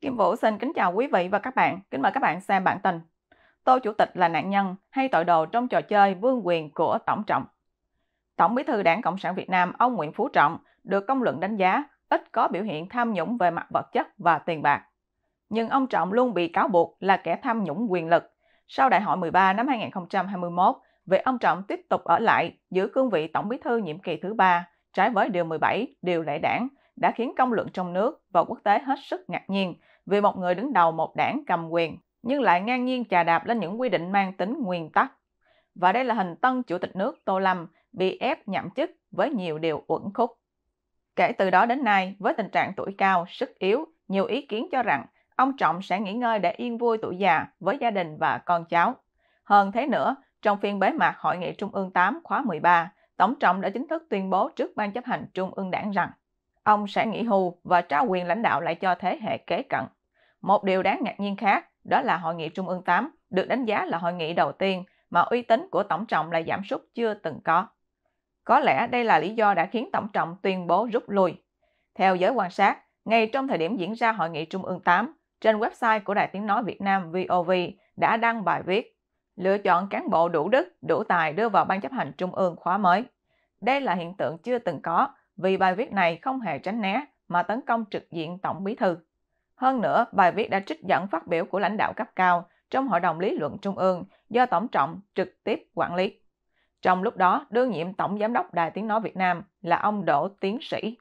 Kim Vũ xin kính chào quý vị và các bạn. Kính mời các bạn xem bản tin. Tô Chủ tịch là nạn nhân hay tội đồ trong trò chơi vương quyền của Tổng Trọng. Tổng bí thư Đảng Cộng sản Việt Nam ông Nguyễn Phú Trọng được công luận đánh giá ít có biểu hiện tham nhũng về mặt vật chất và tiền bạc. Nhưng ông Trọng luôn bị cáo buộc là kẻ tham nhũng quyền lực. Sau đại hội 13 năm 2021, về ông Trọng tiếp tục ở lại giữ cương vị Tổng bí thư nhiệm kỳ thứ ba trái với Điều 17, Điều lệ đảng đã khiến công luận trong nước và quốc tế hết sức ngạc nhiên vì một người đứng đầu một đảng cầm quyền nhưng lại ngang nhiên chà đạp lên những quy định mang tính nguyên tắc. Và đây là hình tân chủ tịch nước Tô Lâm bị ép nhậm chức với nhiều điều uẩn khúc. Kể từ đó đến nay, với tình trạng tuổi cao, sức yếu, nhiều ý kiến cho rằng ông Trọng sẽ nghỉ ngơi để yên vui tuổi già với gia đình và con cháu. Hơn thế nữa, trong phiên bế mạc Hội nghị Trung ương 8 khóa 13, Tổng Trọng đã chính thức tuyên bố trước Ban chấp hành Trung ương Đảng rằng ông sẽ nghỉ hưu và trao quyền lãnh đạo lại cho thế hệ kế cận. Một điều đáng ngạc nhiên khác đó là Hội nghị Trung ương 8 được đánh giá là hội nghị đầu tiên mà uy tín của Tổng trọng lại giảm sút chưa từng có. Có lẽ đây là lý do đã khiến Tổng trọng tuyên bố rút lui. Theo giới quan sát, ngay trong thời điểm diễn ra Hội nghị Trung ương 8, trên website của Đài Tiếng Nói Việt Nam VOV đã đăng bài viết Lựa chọn cán bộ đủ đức, đủ tài đưa vào Ban chấp hành Trung ương khóa mới. Đây là hiện tượng chưa từng có vì bài viết này không hề tránh né mà tấn công trực diện Tổng Bí Thư. Hơn nữa, bài viết đã trích dẫn phát biểu của lãnh đạo cấp cao trong Hội đồng Lý luận Trung ương do Tổng Trọng trực tiếp quản lý. Trong lúc đó, đương nhiệm Tổng Giám đốc Đài Tiếng Nói Việt Nam là ông Đỗ Tiến Sĩ,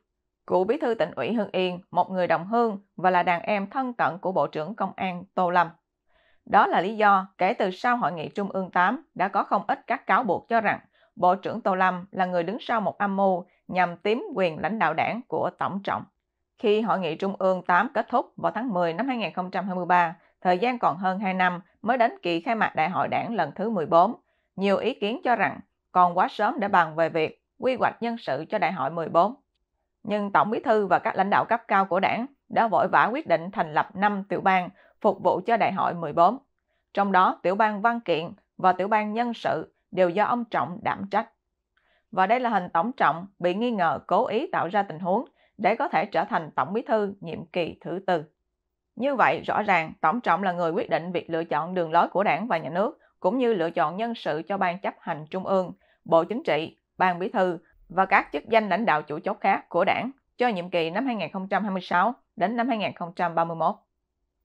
cựu bí thư tỉnh ủy Hưng Yên, một người đồng hương và là đàn em thân cận của Bộ trưởng Công an Tô Lâm. Đó là lý do kể từ sau Hội nghị Trung ương 8 đã có không ít các cáo buộc cho rằng Bộ trưởng Tô Lâm là người đứng sau một âm mưu nhằm tím quyền lãnh đạo đảng của Tổng trọng. Khi Hội nghị Trung ương 8 kết thúc vào tháng 10 năm 2023, thời gian còn hơn 2 năm mới đến kỳ khai mạc Đại hội đảng lần thứ 14. Nhiều ý kiến cho rằng còn quá sớm để bàn về việc quy hoạch nhân sự cho Đại hội 14. Nhưng Tổng Bí Thư và các lãnh đạo cấp cao của đảng đã vội vã quyết định thành lập 5 tiểu ban phục vụ cho Đại hội 14. Trong đó, tiểu ban văn kiện và tiểu ban nhân sự đều do ông Trọng đảm trách và đây là hình tổng trọng bị nghi ngờ cố ý tạo ra tình huống để có thể trở thành tổng bí thư nhiệm kỳ thứ tư. Như vậy, rõ ràng tổng trọng là người quyết định việc lựa chọn đường lối của đảng và nhà nước, cũng như lựa chọn nhân sự cho ban chấp hành trung ương, bộ chính trị, ban bí thư và các chức danh lãnh đạo chủ chốt khác của đảng cho nhiệm kỳ năm 2026 đến năm 2031.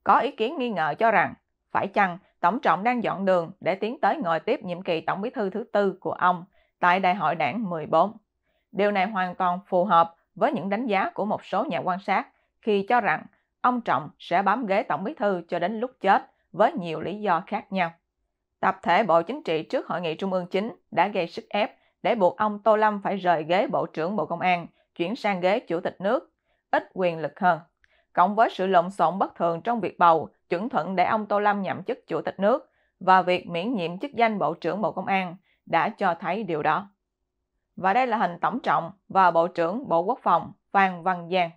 Có ý kiến nghi ngờ cho rằng, phải chăng Tổng trọng đang dọn đường để tiến tới ngồi tiếp nhiệm kỳ Tổng bí thư thứ tư của ông tại Đại hội đảng 14. Điều này hoàn toàn phù hợp với những đánh giá của một số nhà quan sát khi cho rằng ông Trọng sẽ bám ghế Tổng Bí Thư cho đến lúc chết với nhiều lý do khác nhau. Tập thể Bộ Chính trị trước Hội nghị Trung ương chính đã gây sức ép để buộc ông Tô Lâm phải rời ghế Bộ trưởng Bộ Công an, chuyển sang ghế Chủ tịch nước, ít quyền lực hơn. Cộng với sự lộn xộn bất thường trong việc bầu, chuẩn thuận để ông Tô Lâm nhậm chức Chủ tịch nước và việc miễn nhiệm chức danh Bộ trưởng Bộ Công an đã cho thấy điều đó. Và đây là hình tổng trọng và Bộ trưởng Bộ Quốc phòng Phan Văn Giang.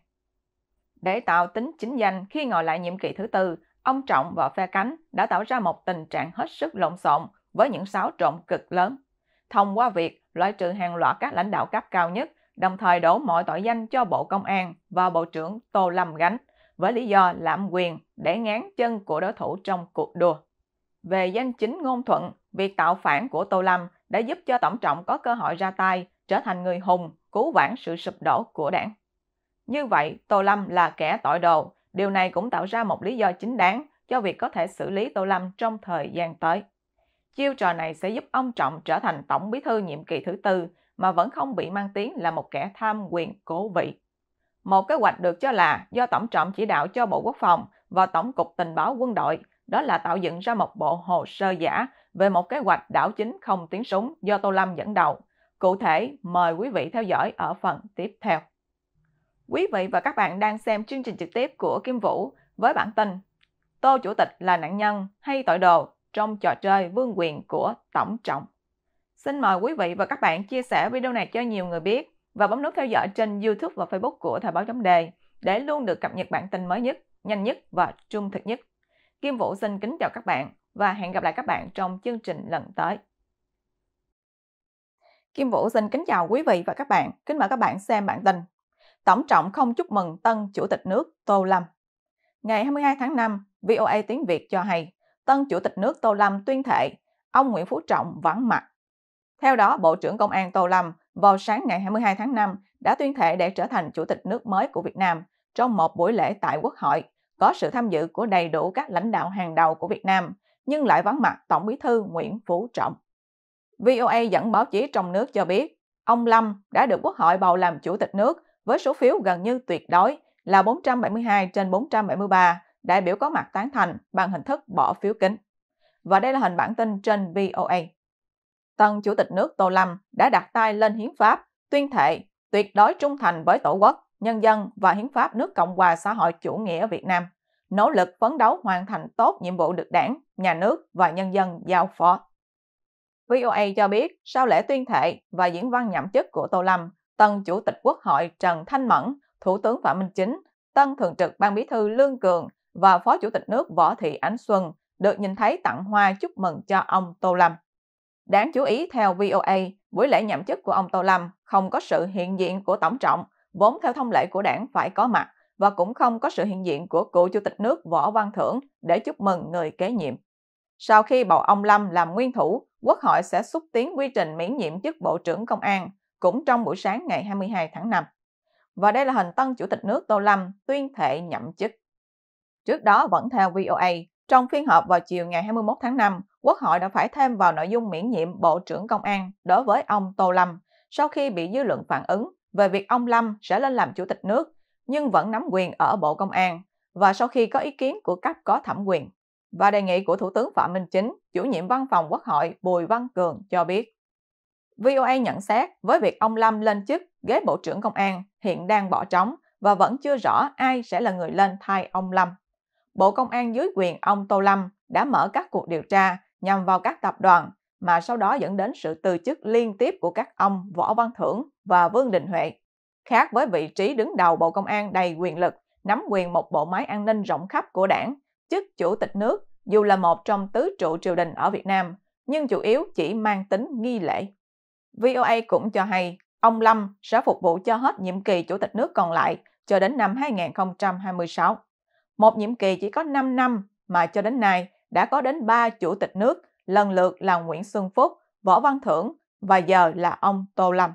Để tạo tính chính danh khi ngồi lại nhiệm kỳ thứ tư, ông Trọng và phe cánh đã tạo ra một tình trạng hết sức lộn xộn với những xáo trộn cực lớn. Thông qua việc loại trừ hàng loạt các lãnh đạo cấp cao nhất, đồng thời đổ mọi tội danh cho Bộ Công an và Bộ trưởng Tô Lâm gánh với lý do lạm quyền để ngán chân của đối thủ trong cuộc đua. Về danh chính ngôn thuận, việc tạo phản của Tô Lâm đã giúp cho Tổng trọng có cơ hội ra tay, trở thành người hùng, cứu vãn sự sụp đổ của đảng. Như vậy, Tô Lâm là kẻ tội đồ, điều này cũng tạo ra một lý do chính đáng cho việc có thể xử lý Tô Lâm trong thời gian tới. Chiêu trò này sẽ giúp ông Trọng trở thành tổng bí thư nhiệm kỳ thứ tư mà vẫn không bị mang tiếng là một kẻ tham quyền cố vị. Một kế hoạch được cho là do Tổng Trọng chỉ đạo cho Bộ Quốc phòng và Tổng cục Tình báo quân đội, đó là tạo dựng ra một bộ hồ sơ giả về một kế hoạch đảo chính không tiếng súng do Tô Lâm dẫn đầu. Cụ thể, mời quý vị theo dõi ở phần tiếp theo. Quý vị và các bạn đang xem chương trình trực tiếp của Kim Vũ với bản tin Tô Chủ tịch là nạn nhân hay tội đồ trong trò chơi vương quyền của Tổng trọng. Xin mời quý vị và các bạn chia sẻ video này cho nhiều người biết và bấm nút theo dõi trên YouTube và Facebook của Thời báo chấm đề để luôn được cập nhật bản tin mới nhất, nhanh nhất và trung thực nhất. Kim Vũ xin kính chào các bạn và hẹn gặp lại các bạn trong chương trình lần tới. Kim Vũ xin kính chào quý vị và các bạn, kính mời các bạn xem bản tin. Tổng trọng không chúc mừng tân chủ tịch nước Tô Lâm. Ngày 22 tháng 5, VOA tiếng Việt cho hay, tân chủ tịch nước Tô Lâm tuyên thệ, ông Nguyễn Phú Trọng vắng mặt. Theo đó, Bộ trưởng Công an Tô Lâm vào sáng ngày 22 tháng 5 đã tuyên thệ để trở thành chủ tịch nước mới của Việt Nam trong một buổi lễ tại Quốc hội, có sự tham dự của đầy đủ các lãnh đạo hàng đầu của Việt Nam, nhưng lại vắng mặt Tổng bí thư Nguyễn Phú Trọng. VOA dẫn báo chí trong nước cho biết, ông Lâm đã được Quốc hội bầu làm chủ tịch nước với số phiếu gần như tuyệt đối là 472 trên 473 đại biểu có mặt tán thành bằng hình thức bỏ phiếu kín. Và đây là hình bản tin trên VOA. Tân Chủ tịch nước Tô Lâm đã đặt tay lên hiến pháp, tuyên thệ tuyệt đối trung thành với Tổ quốc, nhân dân và hiến pháp nước Cộng hòa xã hội chủ nghĩa Việt Nam nỗ lực phấn đấu hoàn thành tốt nhiệm vụ được đảng, nhà nước và nhân dân giao phó. VOA cho biết sau lễ tuyên thệ và diễn văn nhậm chức của Tô Lâm, tân Chủ tịch Quốc hội Trần Thanh Mẫn, Thủ tướng Phạm Minh Chính, tân Thường trực Ban Bí thư Lương Cường và Phó Chủ tịch nước Võ Thị Ánh Xuân được nhìn thấy tặng hoa chúc mừng cho ông Tô Lâm. Đáng chú ý theo VOA, buổi lễ nhậm chức của ông Tô Lâm không có sự hiện diện của Tổng trọng, vốn theo thông lệ của đảng phải có mặt và cũng không có sự hiện diện của cựu chủ tịch nước Võ Văn Thưởng để chúc mừng người kế nhiệm. Sau khi bầu ông Lâm làm nguyên thủ, Quốc hội sẽ xúc tiến quy trình miễn nhiệm chức Bộ trưởng Công an cũng trong buổi sáng ngày 22 tháng 5. Và đây là hình tân Chủ tịch nước Tô Lâm tuyên thệ nhậm chức. Trước đó vẫn theo VOA, trong phiên họp vào chiều ngày 21 tháng 5, Quốc hội đã phải thêm vào nội dung miễn nhiệm Bộ trưởng Công an đối với ông Tô Lâm sau khi bị dư luận phản ứng về việc ông Lâm sẽ lên làm Chủ tịch nước nhưng vẫn nắm quyền ở Bộ Công an và sau khi có ý kiến của cấp có thẩm quyền. Và đề nghị của Thủ tướng Phạm Minh Chính, chủ nhiệm văn phòng quốc hội Bùi Văn Cường cho biết. VOA nhận xét với việc ông Lâm lên chức ghế Bộ trưởng Công an hiện đang bỏ trống và vẫn chưa rõ ai sẽ là người lên thay ông Lâm. Bộ Công an dưới quyền ông Tô Lâm đã mở các cuộc điều tra nhằm vào các tập đoàn mà sau đó dẫn đến sự từ chức liên tiếp của các ông Võ Văn Thưởng và Vương Đình Huệ. Khác với vị trí đứng đầu Bộ Công an đầy quyền lực, nắm quyền một bộ máy an ninh rộng khắp của đảng, chức chủ tịch nước dù là một trong tứ trụ triều đình ở Việt Nam, nhưng chủ yếu chỉ mang tính nghi lễ. VOA cũng cho hay, ông Lâm sẽ phục vụ cho hết nhiệm kỳ chủ tịch nước còn lại cho đến năm 2026. Một nhiệm kỳ chỉ có 5 năm mà cho đến nay đã có đến 3 chủ tịch nước, lần lượt là Nguyễn Xuân Phúc, Võ Văn Thưởng và giờ là ông Tô Lâm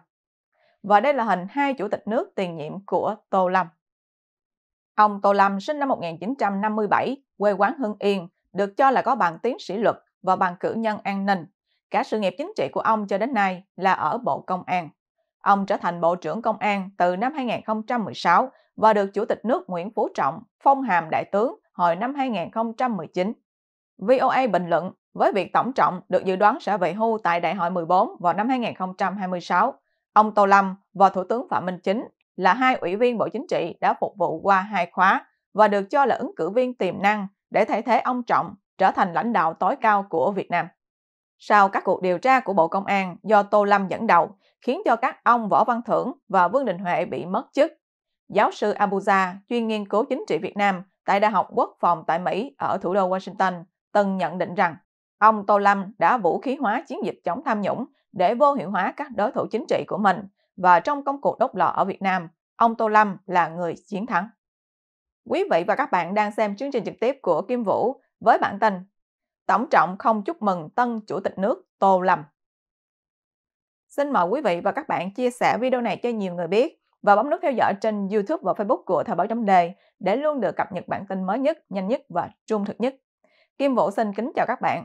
và đây là hình hai chủ tịch nước tiền nhiệm của Tô Lâm. Ông Tô Lâm sinh năm 1957, quê quán Hưng Yên, được cho là có bằng tiến sĩ luật và bằng cử nhân an ninh. Cả sự nghiệp chính trị của ông cho đến nay là ở Bộ Công an. Ông trở thành Bộ trưởng Công an từ năm 2016 và được Chủ tịch nước Nguyễn Phú Trọng phong hàm đại tướng hồi năm 2019. VOA bình luận với việc Tổng Trọng được dự đoán sẽ về hưu tại Đại hội 14 vào năm 2026, Ông Tô Lâm và Thủ tướng Phạm Minh Chính là hai ủy viên Bộ Chính trị đã phục vụ qua hai khóa và được cho là ứng cử viên tiềm năng để thay thế ông Trọng trở thành lãnh đạo tối cao của Việt Nam. Sau các cuộc điều tra của Bộ Công an do Tô Lâm dẫn đầu, khiến cho các ông Võ Văn Thưởng và Vương Đình Huệ bị mất chức. Giáo sư Abuja, chuyên nghiên cứu chính trị Việt Nam tại Đại học Quốc phòng tại Mỹ ở thủ đô Washington, từng nhận định rằng Ông Tô Lâm đã vũ khí hóa chiến dịch chống tham nhũng để vô hiệu hóa các đối thủ chính trị của mình và trong công cuộc đốt lò ở Việt Nam, ông Tô Lâm là người chiến thắng. Quý vị và các bạn đang xem chương trình trực tiếp của Kim Vũ với bản tin Tổng trọng không chúc mừng tân chủ tịch nước Tô Lâm. Xin mời quý vị và các bạn chia sẻ video này cho nhiều người biết và bấm nút theo dõi trên YouTube và Facebook của Thời báo chấm đề để luôn được cập nhật bản tin mới nhất, nhanh nhất và trung thực nhất. Kim Vũ xin kính chào các bạn